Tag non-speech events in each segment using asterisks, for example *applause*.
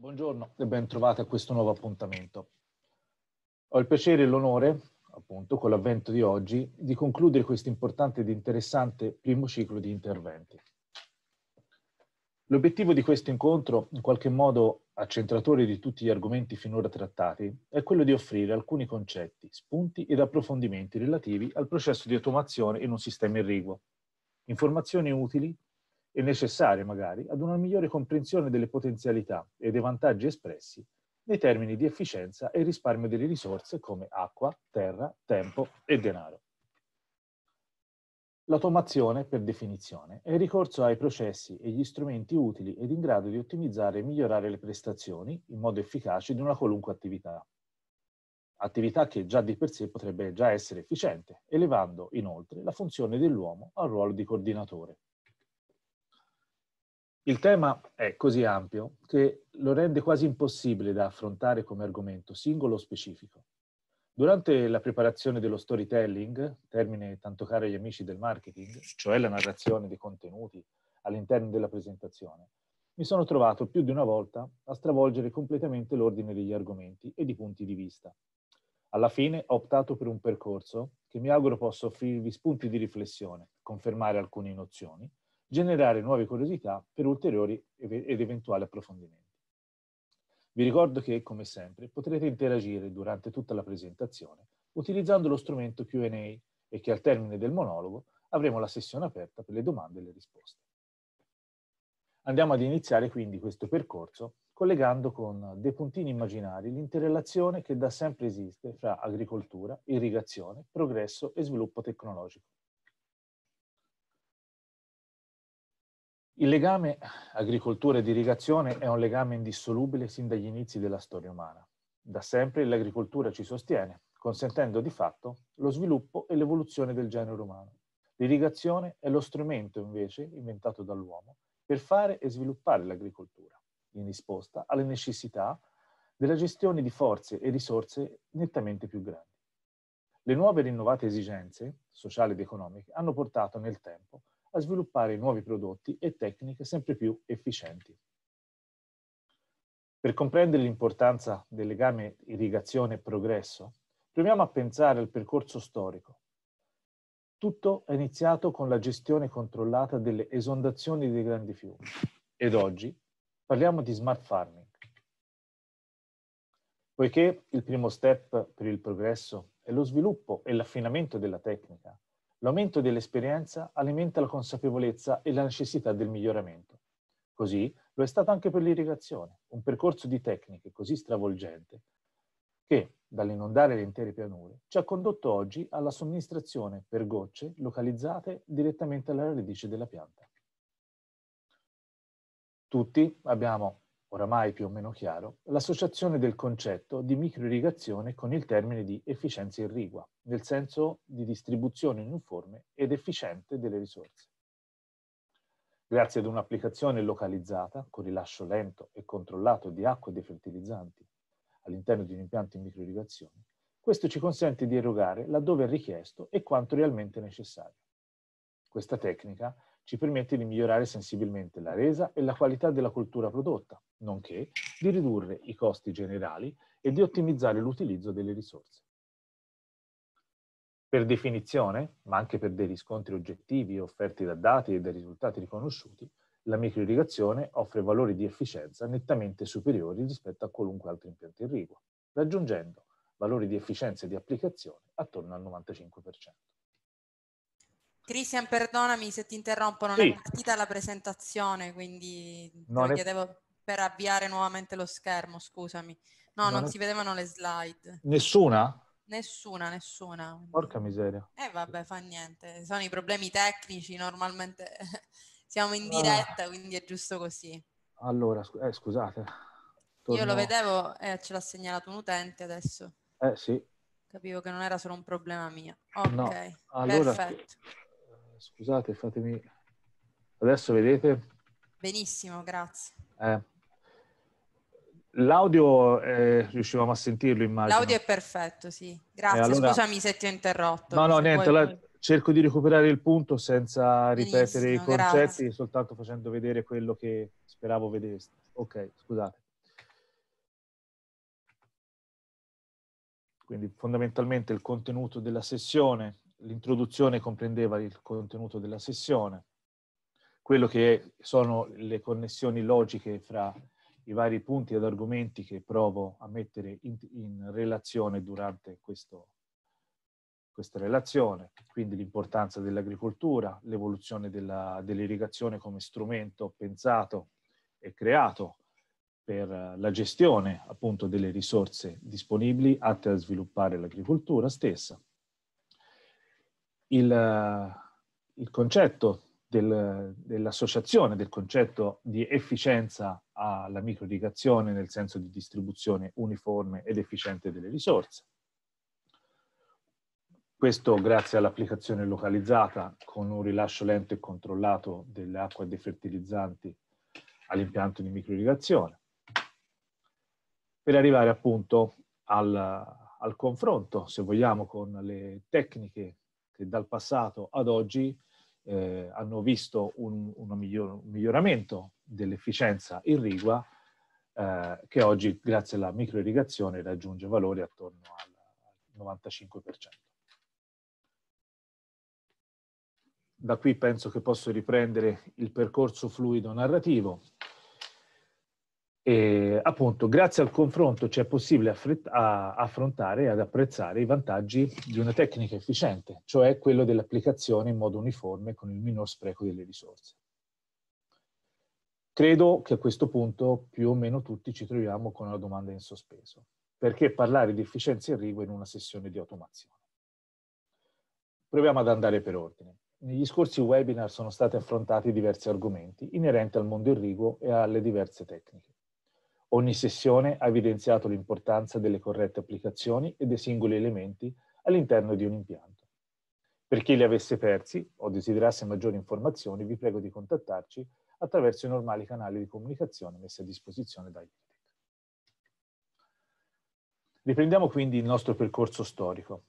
Buongiorno e ben trovati a questo nuovo appuntamento. Ho il piacere e l'onore, appunto, con l'avvento di oggi, di concludere questo importante ed interessante primo ciclo di interventi. L'obiettivo di questo incontro, in qualche modo accentratore di tutti gli argomenti finora trattati, è quello di offrire alcuni concetti, spunti ed approfondimenti relativi al processo di automazione in un sistema irriguo. Informazioni utili e necessarie magari ad una migliore comprensione delle potenzialità e dei vantaggi espressi nei termini di efficienza e risparmio delle risorse come acqua, terra, tempo e denaro. L'automazione, per definizione, è il ricorso ai processi e gli strumenti utili ed in grado di ottimizzare e migliorare le prestazioni in modo efficace di una qualunque attività. Attività che già di per sé potrebbe già essere efficiente, elevando inoltre la funzione dell'uomo al ruolo di coordinatore. Il tema è così ampio che lo rende quasi impossibile da affrontare come argomento singolo o specifico. Durante la preparazione dello storytelling, termine tanto caro agli amici del marketing, cioè la narrazione dei contenuti all'interno della presentazione, mi sono trovato più di una volta a stravolgere completamente l'ordine degli argomenti e di punti di vista. Alla fine ho optato per un percorso che mi auguro possa offrirvi spunti di riflessione, confermare alcune nozioni generare nuove curiosità per ulteriori ed eventuali approfondimenti. Vi ricordo che, come sempre, potrete interagire durante tutta la presentazione utilizzando lo strumento Q&A e che al termine del monologo avremo la sessione aperta per le domande e le risposte. Andiamo ad iniziare quindi questo percorso collegando con dei puntini immaginari l'interrelazione che da sempre esiste fra agricoltura, irrigazione, progresso e sviluppo tecnologico. Il legame agricoltura ed irrigazione è un legame indissolubile sin dagli inizi della storia umana. Da sempre l'agricoltura ci sostiene, consentendo di fatto lo sviluppo e l'evoluzione del genere umano. L'irrigazione è lo strumento invece inventato dall'uomo per fare e sviluppare l'agricoltura, in risposta alle necessità della gestione di forze e risorse nettamente più grandi. Le nuove e rinnovate esigenze, sociali ed economiche, hanno portato nel tempo a sviluppare nuovi prodotti e tecniche sempre più efficienti. Per comprendere l'importanza del legame irrigazione progresso, proviamo a pensare al percorso storico. Tutto è iniziato con la gestione controllata delle esondazioni dei grandi fiumi ed oggi parliamo di smart farming. Poiché il primo step per il progresso è lo sviluppo e l'affinamento della tecnica, L'aumento dell'esperienza alimenta la consapevolezza e la necessità del miglioramento. Così lo è stato anche per l'irrigazione, un percorso di tecniche così stravolgente che, dall'inondare le intere pianure, ci ha condotto oggi alla somministrazione per gocce localizzate direttamente alla radice della pianta. Tutti abbiamo oramai più o meno chiaro, l'associazione del concetto di microirrigazione con il termine di efficienza irrigua, nel senso di distribuzione uniforme ed efficiente delle risorse. Grazie ad un'applicazione localizzata, con rilascio lento e controllato di acqua e dei fertilizzanti all'interno di un impianto in microirrigazione, questo ci consente di erogare laddove è richiesto e quanto realmente necessario. Questa tecnica è ci permette di migliorare sensibilmente la resa e la qualità della coltura prodotta, nonché di ridurre i costi generali e di ottimizzare l'utilizzo delle risorse. Per definizione, ma anche per dei riscontri oggettivi offerti da dati e dai risultati riconosciuti, la microirrigazione offre valori di efficienza nettamente superiori rispetto a qualunque altro impianto irriguo, raggiungendo valori di efficienza e di applicazione attorno al 95%. Cristian, perdonami se ti interrompo, non sì. è partita la presentazione, quindi non lo è... chiedevo per avviare nuovamente lo schermo, scusami. No, non, non è... si vedevano le slide. Nessuna? Nessuna, nessuna. Porca miseria. E eh, vabbè, fa niente. Sono i problemi tecnici, normalmente *laughs* siamo in ah. diretta, ah. quindi è giusto così. Allora, eh, scusate. Torno... Io lo vedevo e eh, ce l'ha segnalato un utente adesso. Eh sì. Capivo che non era solo un problema mio. Ok, no. allora, perfetto scusate, fatemi... Adesso vedete? Benissimo, grazie. Eh. L'audio eh, riuscivamo a sentirlo, immagino. L'audio è perfetto, sì. Grazie, eh, allora... scusami se ti ho interrotto. No, no, niente, vuoi... la... cerco di recuperare il punto senza ripetere Benissimo, i concetti, grazie. soltanto facendo vedere quello che speravo vedeste. Ok, scusate. Quindi fondamentalmente il contenuto della sessione L'introduzione comprendeva il contenuto della sessione, quello che sono le connessioni logiche fra i vari punti ed argomenti che provo a mettere in, in relazione durante questo, questa relazione, quindi l'importanza dell'agricoltura, l'evoluzione dell'irrigazione come strumento pensato e creato per la gestione appunto delle risorse disponibili atte a sviluppare l'agricoltura stessa il, il concetto del, dell'associazione del concetto di efficienza alla microirrigazione nel senso di distribuzione uniforme ed efficiente delle risorse. Questo grazie all'applicazione localizzata con un rilascio lento e controllato delle acque e dei fertilizzanti all'impianto di microirrigazione. Per arrivare appunto al, al confronto, se vogliamo, con le tecniche che dal passato ad oggi eh, hanno visto un, miglior, un miglioramento dell'efficienza irrigua eh, che oggi grazie alla microirrigazione raggiunge valori attorno al 95%. Da qui penso che posso riprendere il percorso fluido narrativo e appunto, grazie al confronto c'è possibile affrontare e ad apprezzare i vantaggi di una tecnica efficiente, cioè quello dell'applicazione in modo uniforme con il minor spreco delle risorse. Credo che a questo punto più o meno tutti ci troviamo con una domanda in sospeso. Perché parlare di efficienza irrigua in una sessione di automazione? Proviamo ad andare per ordine. Negli scorsi webinar sono stati affrontati diversi argomenti inerenti al mondo irriguo e alle diverse tecniche. Ogni sessione ha evidenziato l'importanza delle corrette applicazioni e dei singoli elementi all'interno di un impianto. Per chi li avesse persi o desiderasse maggiori informazioni, vi prego di contattarci attraverso i normali canali di comunicazione messi a disposizione da ITEC. Riprendiamo quindi il nostro percorso storico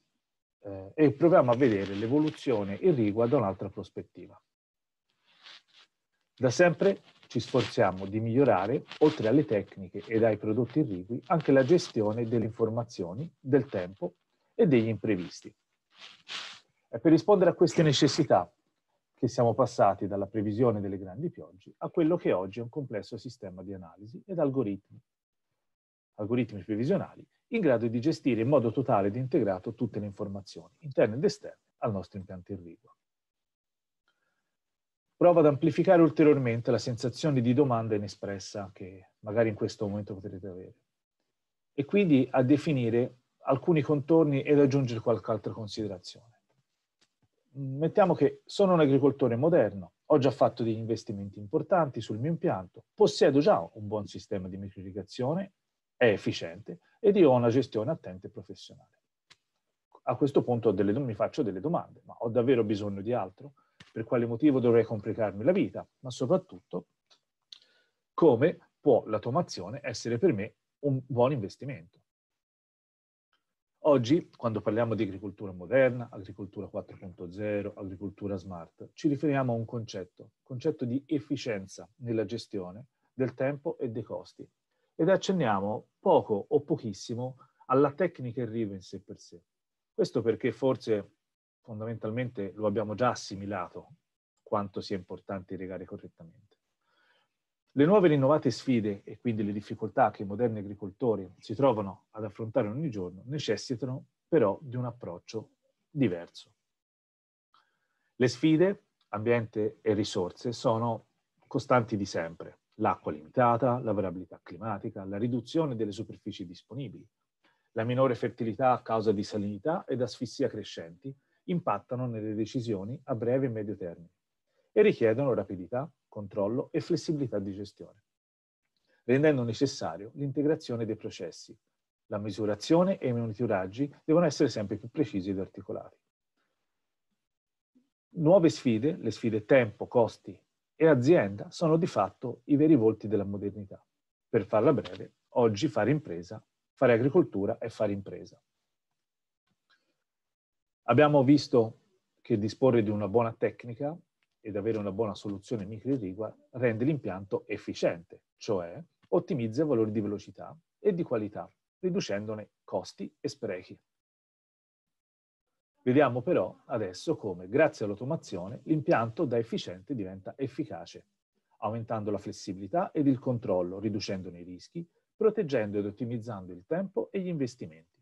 eh, e proviamo a vedere l'evoluzione irrigua da un'altra prospettiva. Da sempre ci sforziamo di migliorare, oltre alle tecniche e ai prodotti irrigui, anche la gestione delle informazioni, del tempo e degli imprevisti. È per rispondere a queste necessità che siamo passati dalla previsione delle grandi piogge a quello che oggi è un complesso sistema di analisi ed algoritmi, algoritmi previsionali, in grado di gestire in modo totale ed integrato tutte le informazioni, interne ed esterne, al nostro impianto irriguo prova ad amplificare ulteriormente la sensazione di domanda inespressa che magari in questo momento potrete avere. E quindi a definire alcuni contorni ed aggiungere qualche altra considerazione. Mettiamo che sono un agricoltore moderno, ho già fatto degli investimenti importanti sul mio impianto, possiedo già un buon sistema di microirrigazione, è efficiente ed io ho una gestione attenta e professionale. A questo punto delle, mi faccio delle domande, ma ho davvero bisogno di altro? per quale motivo dovrei complicarmi la vita, ma soprattutto come può l'automazione essere per me un buon investimento. Oggi, quando parliamo di agricoltura moderna, agricoltura 4.0, agricoltura smart, ci riferiamo a un concetto, concetto di efficienza nella gestione del tempo e dei costi, ed accenniamo poco o pochissimo alla tecnica in riva in sé per sé. Questo perché forse fondamentalmente lo abbiamo già assimilato quanto sia importante irrigare correttamente. Le nuove e rinnovate sfide e quindi le difficoltà che i moderni agricoltori si trovano ad affrontare ogni giorno necessitano però di un approccio diverso. Le sfide, ambiente e risorse sono costanti di sempre. L'acqua limitata, la variabilità climatica, la riduzione delle superfici disponibili, la minore fertilità a causa di salinità ed asfissia crescenti, impattano nelle decisioni a breve e medio termine e richiedono rapidità, controllo e flessibilità di gestione, rendendo necessario l'integrazione dei processi. La misurazione e i monitoraggi devono essere sempre più precisi ed articolati. Nuove sfide, le sfide tempo, costi e azienda, sono di fatto i veri volti della modernità. Per farla breve, oggi fare impresa, fare agricoltura è fare impresa. Abbiamo visto che disporre di una buona tecnica ed avere una buona soluzione microirrigua rende l'impianto efficiente, cioè ottimizza i valori di velocità e di qualità, riducendone costi e sprechi. Vediamo però adesso come, grazie all'automazione, l'impianto da efficiente diventa efficace, aumentando la flessibilità ed il controllo, riducendone i rischi, proteggendo ed ottimizzando il tempo e gli investimenti.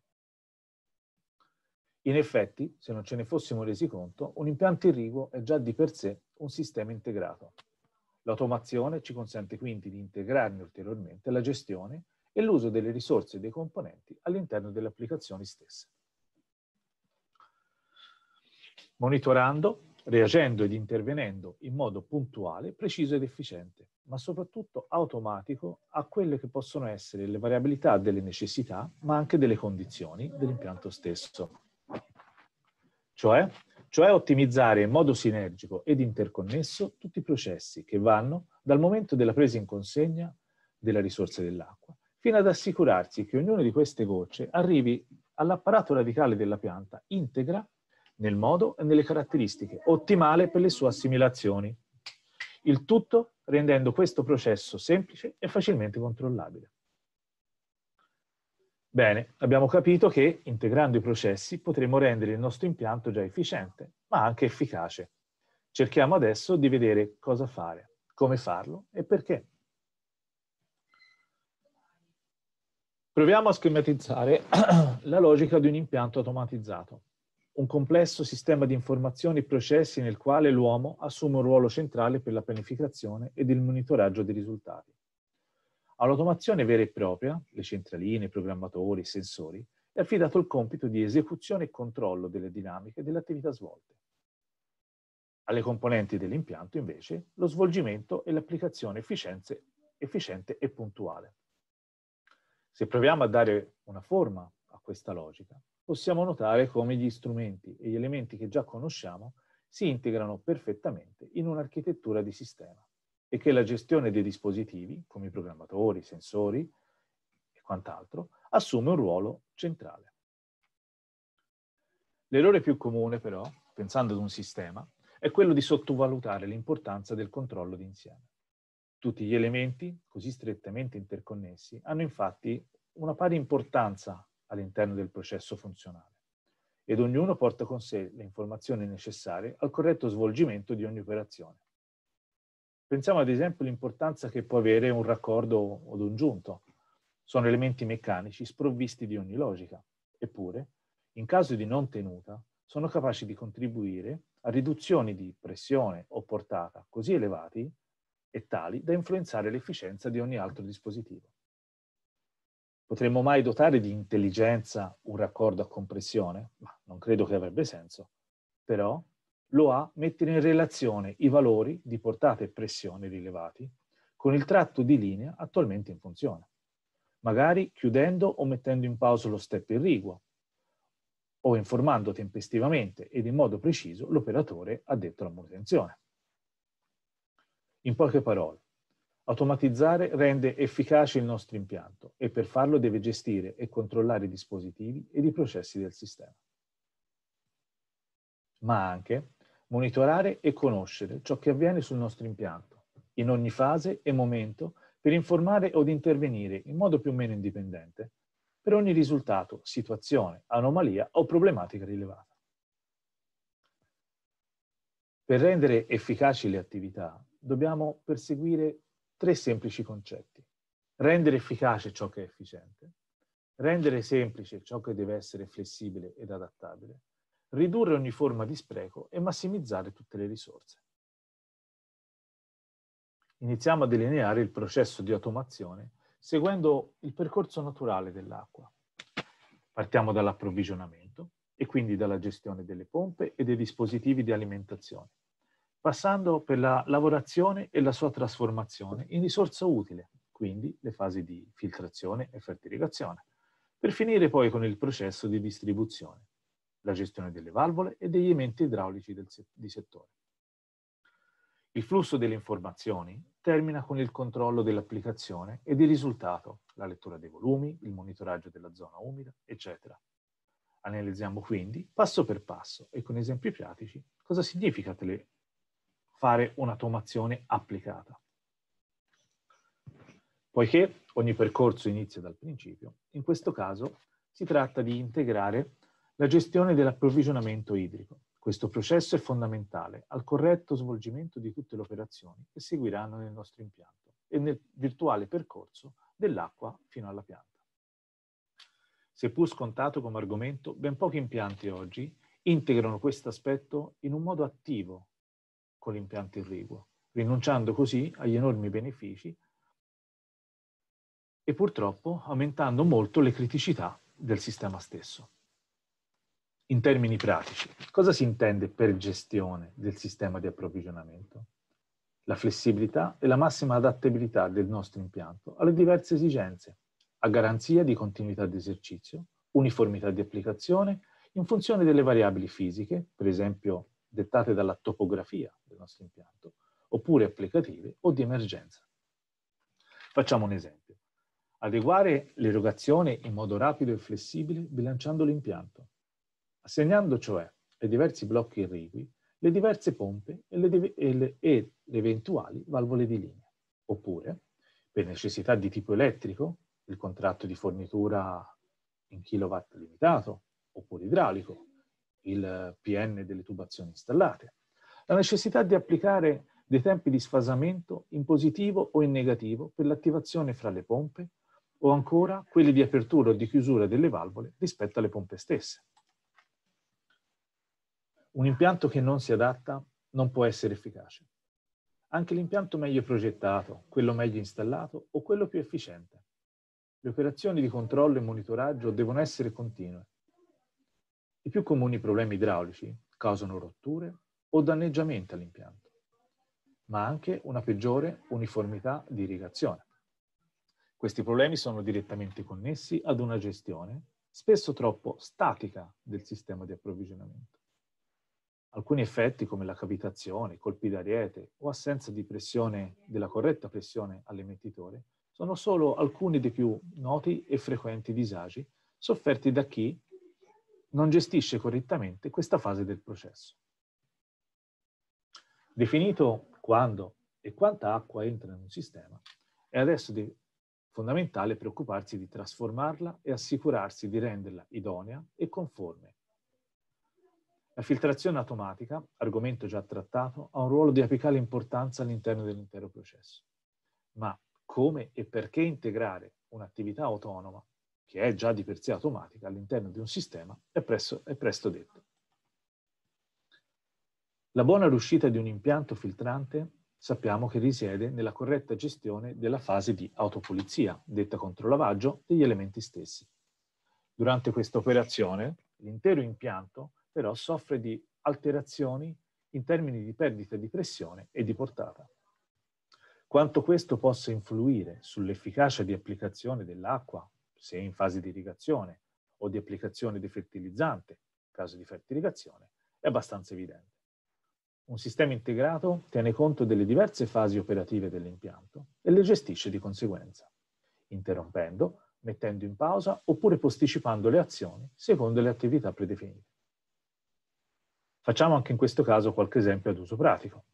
In effetti, se non ce ne fossimo resi conto, un impianto irriguo è già di per sé un sistema integrato. L'automazione ci consente quindi di integrarne ulteriormente la gestione e l'uso delle risorse e dei componenti all'interno delle applicazioni stesse. Monitorando, reagendo ed intervenendo in modo puntuale, preciso ed efficiente, ma soprattutto automatico a quelle che possono essere le variabilità delle necessità, ma anche delle condizioni dell'impianto stesso cioè, cioè ottimizzare in modo sinergico ed interconnesso tutti i processi che vanno dal momento della presa in consegna della risorsa dell'acqua fino ad assicurarsi che ognuna di queste gocce arrivi all'apparato radicale della pianta integra nel modo e nelle caratteristiche ottimale per le sue assimilazioni. Il tutto rendendo questo processo semplice e facilmente controllabile. Bene, abbiamo capito che integrando i processi potremo rendere il nostro impianto già efficiente, ma anche efficace. Cerchiamo adesso di vedere cosa fare, come farlo e perché. Proviamo a schematizzare *clears throat* la logica di un impianto automatizzato, un complesso sistema di informazioni e processi nel quale l'uomo assume un ruolo centrale per la pianificazione ed il monitoraggio dei risultati. All'automazione vera e propria, le centraline, i programmatori, i sensori, è affidato il compito di esecuzione e controllo delle dinamiche delle attività svolte. Alle componenti dell'impianto, invece, lo svolgimento e l'applicazione efficiente e puntuale. Se proviamo a dare una forma a questa logica, possiamo notare come gli strumenti e gli elementi che già conosciamo si integrano perfettamente in un'architettura di sistema e che la gestione dei dispositivi, come i programmatori, i sensori e quant'altro, assume un ruolo centrale. L'errore più comune però, pensando ad un sistema, è quello di sottovalutare l'importanza del controllo d'insieme. Tutti gli elementi, così strettamente interconnessi, hanno infatti una pari importanza all'interno del processo funzionale ed ognuno porta con sé le informazioni necessarie al corretto svolgimento di ogni operazione. Pensiamo ad esempio all'importanza che può avere un raccordo o un giunto. Sono elementi meccanici sprovvisti di ogni logica. Eppure, in caso di non tenuta, sono capaci di contribuire a riduzioni di pressione o portata così elevati e tali da influenzare l'efficienza di ogni altro dispositivo. Potremmo mai dotare di intelligenza un raccordo a compressione? Ma non credo che avrebbe senso. Però lo A mettere in relazione i valori di portata e pressione rilevati con il tratto di linea attualmente in funzione, magari chiudendo o mettendo in pausa lo step irriguo o informando tempestivamente ed in modo preciso l'operatore addetto alla manutenzione. In poche parole, automatizzare rende efficace il nostro impianto e per farlo deve gestire e controllare i dispositivi ed i processi del sistema ma anche monitorare e conoscere ciò che avviene sul nostro impianto, in ogni fase e momento, per informare o intervenire in modo più o meno indipendente per ogni risultato, situazione, anomalia o problematica rilevata. Per rendere efficaci le attività dobbiamo perseguire tre semplici concetti. Rendere efficace ciò che è efficiente, rendere semplice ciò che deve essere flessibile ed adattabile ridurre ogni forma di spreco e massimizzare tutte le risorse. Iniziamo a delineare il processo di automazione seguendo il percorso naturale dell'acqua. Partiamo dall'approvvigionamento e quindi dalla gestione delle pompe e dei dispositivi di alimentazione, passando per la lavorazione e la sua trasformazione in risorsa utile, quindi le fasi di filtrazione e fertilizzazione, per finire poi con il processo di distribuzione, la gestione delle valvole e degli elementi idraulici del, di settore. Il flusso delle informazioni termina con il controllo dell'applicazione e del risultato, la lettura dei volumi, il monitoraggio della zona umida, eccetera. Analizziamo quindi passo per passo e con esempi pratici cosa significa tele fare un'automazione applicata. Poiché ogni percorso inizia dal principio, in questo caso si tratta di integrare la gestione dell'approvvigionamento idrico. Questo processo è fondamentale al corretto svolgimento di tutte le operazioni che seguiranno nel nostro impianto e nel virtuale percorso dell'acqua fino alla pianta. Seppur scontato come argomento, ben pochi impianti oggi integrano questo aspetto in un modo attivo con l'impianto irriguo, rinunciando così agli enormi benefici e purtroppo aumentando molto le criticità del sistema stesso in termini pratici, cosa si intende per gestione del sistema di approvvigionamento? La flessibilità e la massima adattabilità del nostro impianto alle diverse esigenze, a garanzia di continuità di esercizio, uniformità di applicazione, in funzione delle variabili fisiche, per esempio dettate dalla topografia del nostro impianto, oppure applicative o di emergenza. Facciamo un esempio. Adeguare l'erogazione in modo rapido e flessibile bilanciando l'impianto assegnando cioè ai diversi blocchi irrigui le diverse pompe e le, e le, e le eventuali valvole di linea. Oppure, per necessità di tipo elettrico, il contratto di fornitura in kilowatt limitato, oppure idraulico, il PN delle tubazioni installate, la necessità di applicare dei tempi di sfasamento in positivo o in negativo per l'attivazione fra le pompe o ancora quelli di apertura o di chiusura delle valvole rispetto alle pompe stesse un impianto che non si adatta non può essere efficace. Anche l'impianto meglio progettato, quello meglio installato o quello più efficiente. Le operazioni di controllo e monitoraggio devono essere continue. I più comuni problemi idraulici causano rotture o danneggiamenti all'impianto, ma anche una peggiore uniformità di irrigazione. Questi problemi sono direttamente connessi ad una gestione, spesso troppo statica, del sistema di approvvigionamento. Alcuni effetti come la cavitazione, colpi d'ariete o assenza di pressione, della corretta pressione all'emettitore sono solo alcuni dei più noti e frequenti disagi sofferti da chi non gestisce correttamente questa fase del processo. Definito quando e quanta acqua entra in un sistema, è adesso fondamentale preoccuparsi di trasformarla e assicurarsi di renderla idonea e conforme la filtrazione automatica, argomento già trattato, ha un ruolo di apicale importanza all'interno dell'intero processo. Ma come e perché integrare un'attività autonoma, che è già di per sé automatica, all'interno di un sistema, è, presso, è presto detto. La buona riuscita di un impianto filtrante sappiamo che risiede nella corretta gestione della fase di autopulizia, detta controlavaggio, degli elementi stessi. Durante questa operazione, l'intero impianto però soffre di alterazioni in termini di perdita di pressione e di portata. Quanto questo possa influire sull'efficacia di applicazione dell'acqua, se in fase di irrigazione, o di applicazione di fertilizzante, in caso di fertiligazione, è abbastanza evidente. Un sistema integrato tiene conto delle diverse fasi operative dell'impianto e le gestisce di conseguenza, interrompendo, mettendo in pausa oppure posticipando le azioni secondo le attività predefinite. Facciamo anche in questo caso qualche esempio ad uso pratico.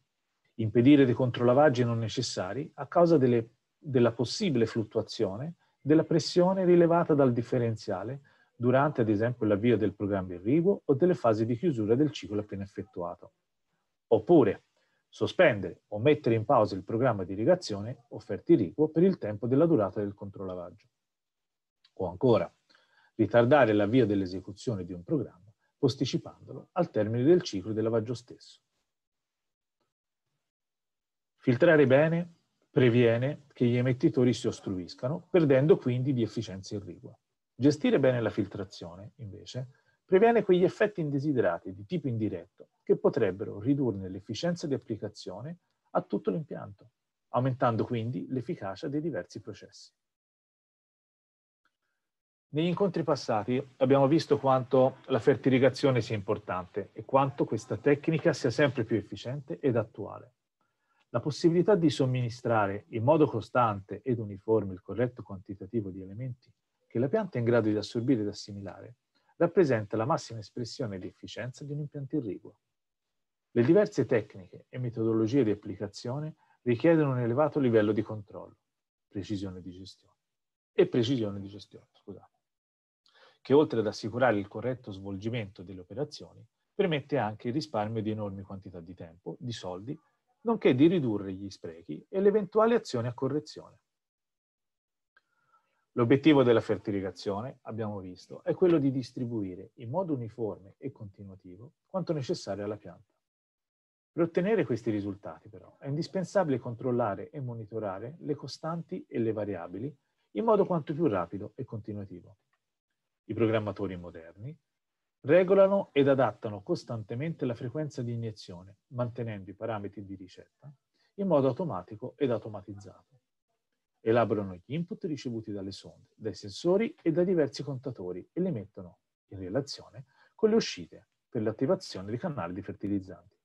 Impedire dei controlavaggi non necessari a causa delle, della possibile fluttuazione della pressione rilevata dal differenziale durante ad esempio l'avvio del programma irriguo o delle fasi di chiusura del ciclo appena effettuato. Oppure sospendere o mettere in pausa il programma di irrigazione offerto irriguo per il tempo della durata del controlavaggio. O ancora, ritardare l'avvio dell'esecuzione di un programma posticipandolo al termine del ciclo di lavaggio stesso. Filtrare bene previene che gli emettitori si ostruiscano, perdendo quindi di efficienza irrigua. Gestire bene la filtrazione, invece, previene quegli effetti indesiderati di tipo indiretto che potrebbero ridurne l'efficienza di applicazione a tutto l'impianto, aumentando quindi l'efficacia dei diversi processi. Negli incontri passati abbiamo visto quanto la fertiligazione sia importante e quanto questa tecnica sia sempre più efficiente ed attuale. La possibilità di somministrare in modo costante ed uniforme il corretto quantitativo di elementi che la pianta è in grado di assorbire ed assimilare rappresenta la massima espressione di efficienza di un impianto irriguo. Le diverse tecniche e metodologie di applicazione richiedono un elevato livello di controllo, precisione di gestione e precisione di gestione, scusate che oltre ad assicurare il corretto svolgimento delle operazioni, permette anche il risparmio di enormi quantità di tempo, di soldi, nonché di ridurre gli sprechi e le eventuali azioni a correzione. L'obiettivo della fertilizzazione, abbiamo visto, è quello di distribuire in modo uniforme e continuativo quanto necessario alla pianta. Per ottenere questi risultati, però, è indispensabile controllare e monitorare le costanti e le variabili in modo quanto più rapido e continuativo i programmatori moderni, regolano ed adattano costantemente la frequenza di iniezione, mantenendo i parametri di ricetta, in modo automatico ed automatizzato. Elaborano gli input ricevuti dalle sonde, dai sensori e da diversi contatori e li mettono in relazione con le uscite per l'attivazione dei canali di fertilizzanti.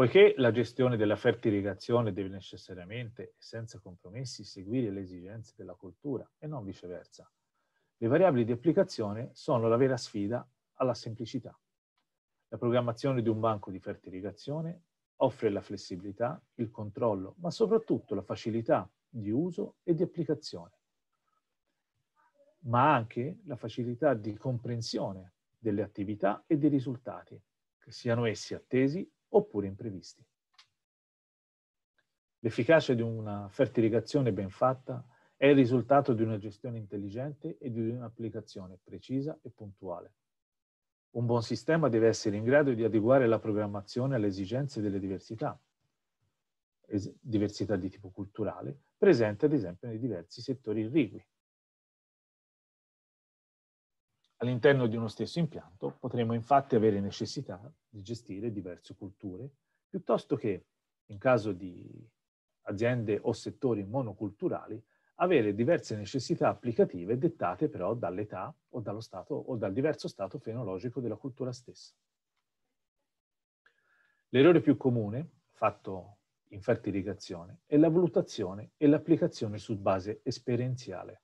Poiché la gestione della fertirrigazione deve necessariamente senza compromessi seguire le esigenze della cultura e non viceversa, le variabili di applicazione sono la vera sfida alla semplicità. La programmazione di un banco di fertirrigazione offre la flessibilità, il controllo, ma soprattutto la facilità di uso e di applicazione, ma anche la facilità di comprensione delle attività e dei risultati, che siano essi attesi oppure imprevisti. L'efficacia di una fertilizzazione ben fatta è il risultato di una gestione intelligente e di un'applicazione precisa e puntuale. Un buon sistema deve essere in grado di adeguare la programmazione alle esigenze delle diversità, diversità di tipo culturale, presente ad esempio nei diversi settori irrigui, All'interno di uno stesso impianto potremo infatti avere necessità di gestire diverse culture, piuttosto che, in caso di aziende o settori monoculturali, avere diverse necessità applicative dettate però dall'età o dallo stato o dal diverso stato fenologico della cultura stessa. L'errore più comune, fatto in fertilizzazione è la valutazione e l'applicazione su base esperienziale.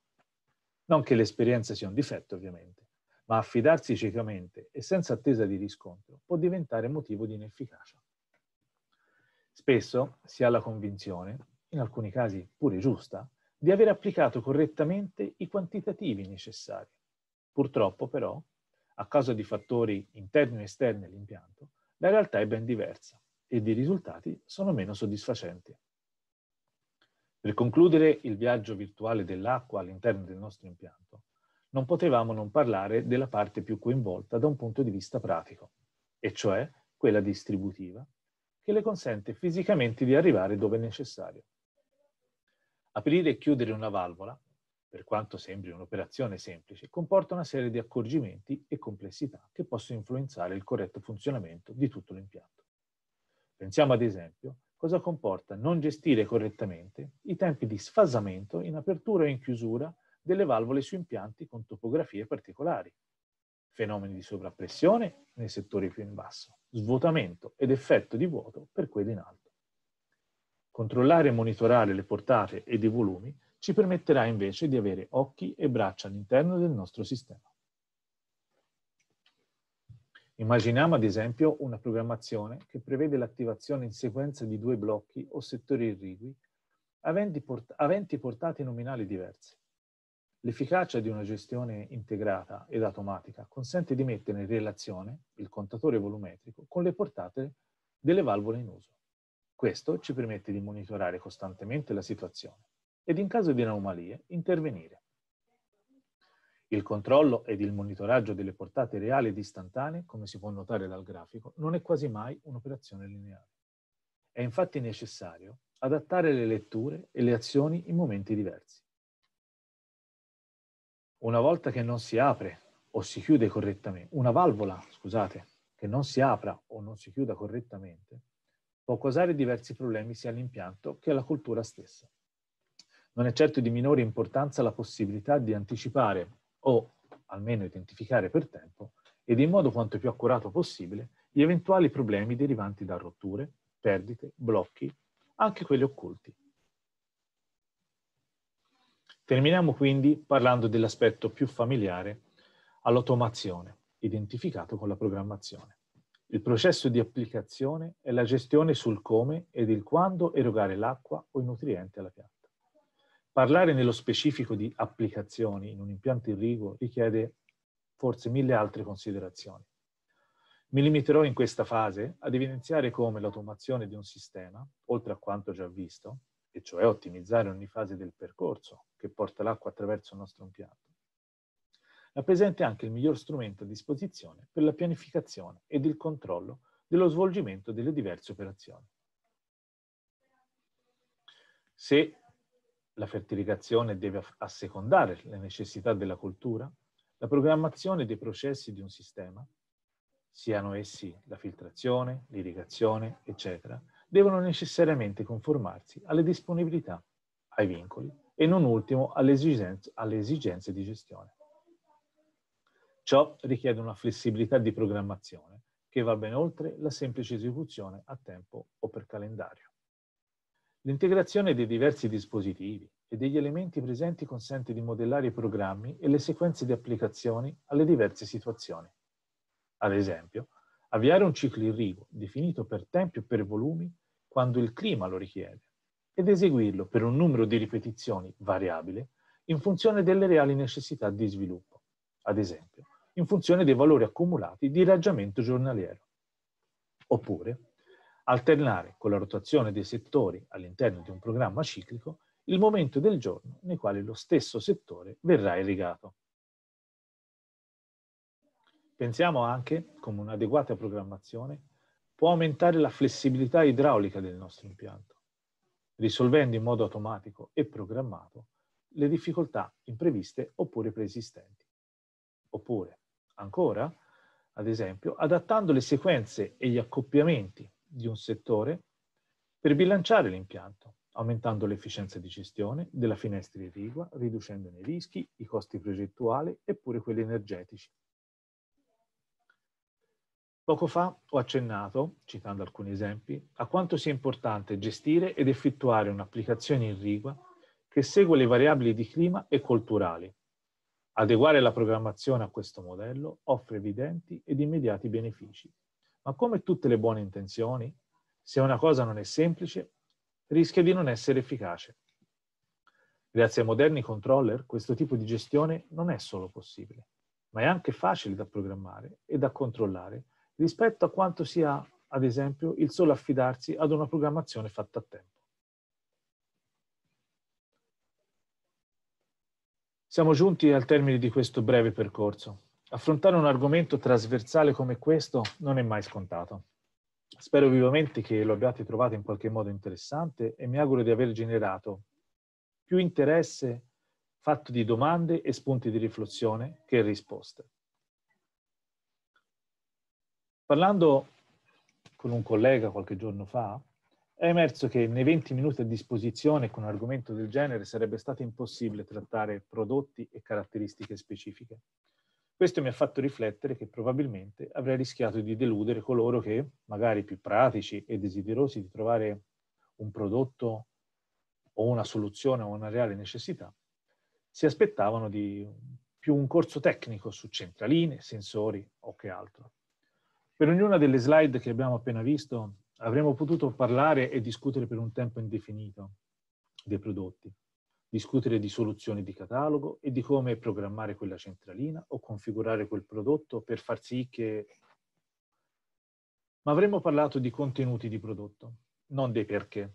Non che l'esperienza sia un difetto, ovviamente, ma affidarsi ciecamente e senza attesa di riscontro può diventare motivo di inefficacia. Spesso si ha la convinzione, in alcuni casi pure giusta, di aver applicato correttamente i quantitativi necessari. Purtroppo però, a causa di fattori interni e esterni all'impianto, la realtà è ben diversa ed i risultati sono meno soddisfacenti. Per concludere il viaggio virtuale dell'acqua all'interno del nostro impianto, non potevamo non parlare della parte più coinvolta da un punto di vista pratico, e cioè quella distributiva, che le consente fisicamente di arrivare dove necessario. Aprire e chiudere una valvola, per quanto sembri un'operazione semplice, comporta una serie di accorgimenti e complessità che possono influenzare il corretto funzionamento di tutto l'impianto. Pensiamo ad esempio cosa comporta non gestire correttamente i tempi di sfasamento in apertura e in chiusura delle valvole su impianti con topografie particolari, fenomeni di sovrappressione nei settori più in basso, svuotamento ed effetto di vuoto per quelli in alto. Controllare e monitorare le portate ed i volumi ci permetterà invece di avere occhi e braccia all'interno del nostro sistema. Immaginiamo ad esempio una programmazione che prevede l'attivazione in sequenza di due blocchi o settori irrigui aventi, portate nominali diverse. L'efficacia di una gestione integrata ed automatica consente di mettere in relazione il contatore volumetrico con le portate delle valvole in uso. Questo ci permette di monitorare costantemente la situazione ed in caso di anomalie intervenire. Il controllo ed il monitoraggio delle portate reali ed istantanee, come si può notare dal grafico, non è quasi mai un'operazione lineare. È infatti necessario adattare le letture e le azioni in momenti diversi una volta che non si apre o si chiude correttamente, una valvola, scusate, che non si apra o non si chiuda correttamente, può causare diversi problemi sia all'impianto che alla cultura stessa. Non è certo di minore importanza la possibilità di anticipare o almeno identificare per tempo ed in modo quanto più accurato possibile gli eventuali problemi derivanti da rotture, perdite, blocchi, anche quelli occulti, Terminiamo quindi parlando dell'aspetto più familiare all'automazione, identificato con la programmazione. Il processo di applicazione è la gestione sul come ed il quando erogare l'acqua o i nutrienti alla pianta. Parlare nello specifico di applicazioni in un impianto irriguo richiede forse mille altre considerazioni. Mi limiterò in questa fase ad evidenziare come l'automazione di un sistema, oltre a quanto già visto, e cioè ottimizzare ogni fase del percorso che porta l'acqua attraverso il nostro impianto, rappresenta anche il miglior strumento a disposizione per la pianificazione ed il controllo dello svolgimento delle diverse operazioni. Se la fertilizzazione deve assecondare le necessità della coltura, la programmazione dei processi di un sistema, siano essi la filtrazione, l'irrigazione, eccetera, devono necessariamente conformarsi alle disponibilità, ai vincoli e non ultimo alle esigenze, alle esigenze di gestione. Ciò richiede una flessibilità di programmazione che va ben oltre la semplice esecuzione a tempo o per calendario. L'integrazione dei diversi dispositivi e degli elementi presenti consente di modellare i programmi e le sequenze di applicazioni alle diverse situazioni. Ad esempio, avviare un ciclo irriguo definito per tempi o per volumi quando il clima lo richiede ed eseguirlo per un numero di ripetizioni variabile in funzione delle reali necessità di sviluppo, ad esempio in funzione dei valori accumulati di raggiamento giornaliero. Oppure alternare con la rotazione dei settori all'interno di un programma ciclico il momento del giorno nel quale lo stesso settore verrà irrigato. Pensiamo anche, come un'adeguata programmazione, può aumentare la flessibilità idraulica del nostro impianto, risolvendo in modo automatico e programmato le difficoltà impreviste oppure preesistenti. Oppure, ancora, ad esempio, adattando le sequenze e gli accoppiamenti di un settore per bilanciare l'impianto, aumentando l'efficienza di gestione della finestra irrigua, riducendone i rischi, i costi progettuali e pure quelli energetici. Poco fa ho accennato, citando alcuni esempi, a quanto sia importante gestire ed effettuare un'applicazione in rigua che segue le variabili di clima e culturali. Adeguare la programmazione a questo modello offre evidenti ed immediati benefici. Ma come tutte le buone intenzioni, se una cosa non è semplice, rischia di non essere efficace. Grazie ai moderni controller, questo tipo di gestione non è solo possibile, ma è anche facile da programmare e da controllare rispetto a quanto sia, ad esempio, il solo affidarsi ad una programmazione fatta a tempo. Siamo giunti al termine di questo breve percorso. Affrontare un argomento trasversale come questo non è mai scontato. Spero vivamente che lo abbiate trovato in qualche modo interessante e mi auguro di aver generato più interesse fatto di domande e spunti di riflessione che risposte. Parlando con un collega qualche giorno fa, è emerso che nei 20 minuti a disposizione con un argomento del genere sarebbe stato impossibile trattare prodotti e caratteristiche specifiche. Questo mi ha fatto riflettere che probabilmente avrei rischiato di deludere coloro che, magari più pratici e desiderosi di trovare un prodotto o una soluzione o una reale necessità, si aspettavano di più un corso tecnico su centraline, sensori o che altro. Per ognuna delle slide che abbiamo appena visto avremmo potuto parlare e discutere per un tempo indefinito dei prodotti, discutere di soluzioni di catalogo e di come programmare quella centralina o configurare quel prodotto per far sì che... Ma avremmo parlato di contenuti di prodotto, non dei perché.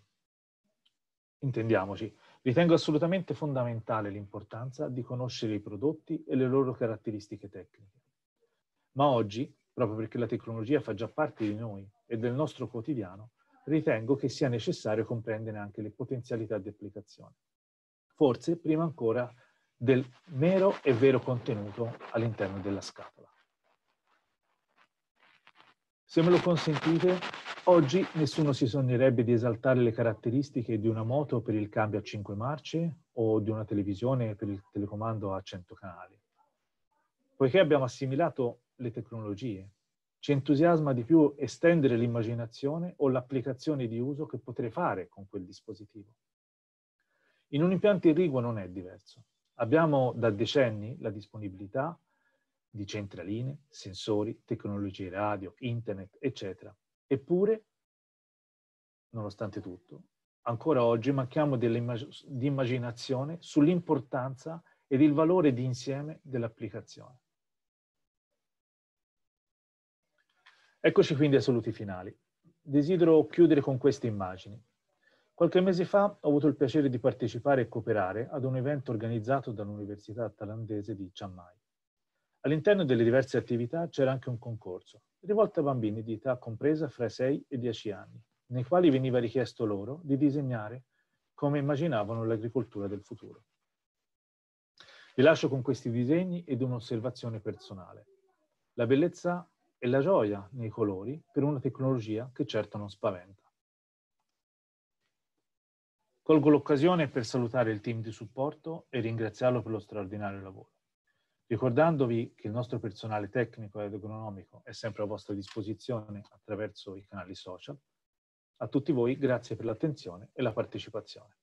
Intendiamoci, ritengo assolutamente fondamentale l'importanza di conoscere i prodotti e le loro caratteristiche tecniche. Ma oggi proprio perché la tecnologia fa già parte di noi e del nostro quotidiano, ritengo che sia necessario comprendere anche le potenzialità di applicazione. Forse prima ancora del mero e vero contenuto all'interno della scatola. Se me lo consentite, oggi nessuno si sognerebbe di esaltare le caratteristiche di una moto per il cambio a 5 marce o di una televisione per il telecomando a 100 canali. Poiché abbiamo assimilato le tecnologie. Ci entusiasma di più estendere l'immaginazione o l'applicazione di uso che potrei fare con quel dispositivo. In un impianto irriguo non è diverso. Abbiamo da decenni la disponibilità di centraline, sensori, tecnologie radio, internet, eccetera. Eppure, nonostante tutto, ancora oggi manchiamo di immaginazione sull'importanza ed il valore di insieme dell'applicazione. Eccoci quindi ai saluti finali. Desidero chiudere con queste immagini. Qualche mese fa ho avuto il piacere di partecipare e cooperare ad un evento organizzato dall'Università thailandese di Chiang Mai. All'interno delle diverse attività c'era anche un concorso, rivolto a bambini di età compresa fra i 6 e i 10 anni, nei quali veniva richiesto loro di disegnare come immaginavano l'agricoltura del futuro. Vi lascio con questi disegni ed un'osservazione personale. La bellezza e la gioia nei colori per una tecnologia che certo non spaventa. Colgo l'occasione per salutare il team di supporto e ringraziarlo per lo straordinario lavoro, ricordandovi che il nostro personale tecnico ed economico è sempre a vostra disposizione attraverso i canali social. A tutti voi grazie per l'attenzione e la partecipazione.